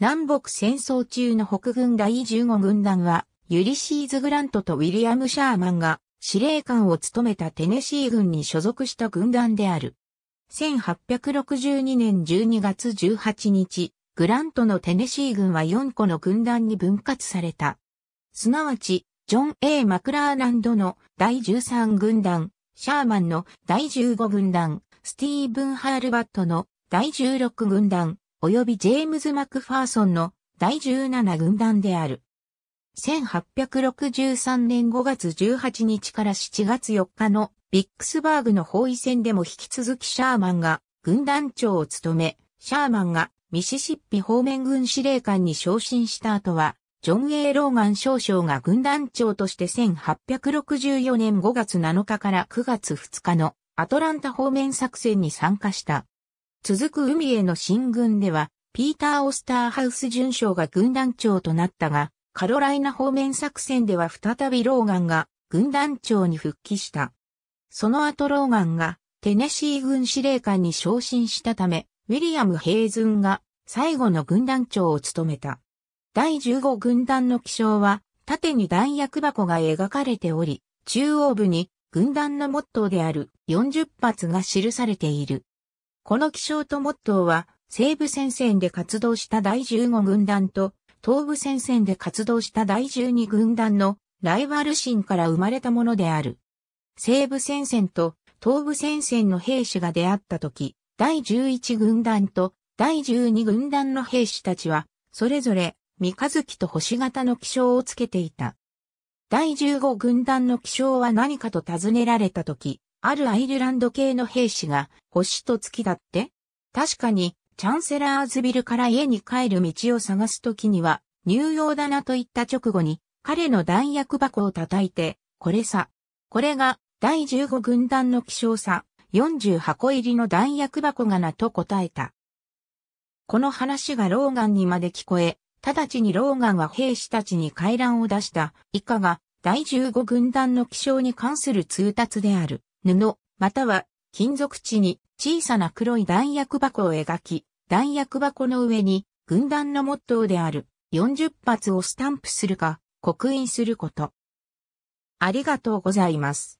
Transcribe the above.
南北戦争中の北軍第15軍団は、ユリシーズ・グラントとウィリアム・シャーマンが司令官を務めたテネシー軍に所属した軍団である。1862年12月18日、グラントのテネシー軍は4個の軍団に分割された。すなわち、ジョン・ A・ マクラーランドの第13軍団、シャーマンの第15軍団、スティーブン・ハールバットの第16軍団、及びジェームズ・マクファーソンの第17軍団である。1863年5月18日から7月4日のビックスバーグの包囲戦でも引き続きシャーマンが軍団長を務め、シャーマンがミシシッピ方面軍司令官に昇進した後は、ジョン・エ A・ ローガン少将が軍団長として1864年5月7日から9月2日のアトランタ方面作戦に参加した。続く海への進軍では、ピーター・オスターハウス巡将が軍団長となったが、カロライナ方面作戦では再びローガンが軍団長に復帰した。その後ローガンがテネシー軍司令官に昇進したため、ウィリアム・ヘイズンが最後の軍団長を務めた。第15軍団の気象は、縦に弾薬箱が描かれており、中央部に軍団のモットーである40発が記されている。この気象とモットーは、西部戦線で活動した第15軍団と、東部戦線で活動した第12軍団のライバル心から生まれたものである。西部戦線と東部戦線の兵士が出会った時、第11軍団と第12軍団の兵士たちは、それぞれ三日月と星型の気象をつけていた。第15軍団の気象は何かと尋ねられた時、あるアイルランド系の兵士が星と月だって確かに、チャンセラーズビルから家に帰る道を探すときには、入用だなと言った直後に、彼の弾薬箱を叩いて、これさ。これが、第15軍団の希少さ、40箱入りの弾薬箱がなと答えた。この話がローガンにまで聞こえ、直ちにローガンは兵士たちに回覧を出した、以下が、第15軍団の希少に関する通達である。布、または金属地に小さな黒い弾薬箱を描き、弾薬箱の上に軍団のモットーである40発をスタンプするか刻印すること。ありがとうございます。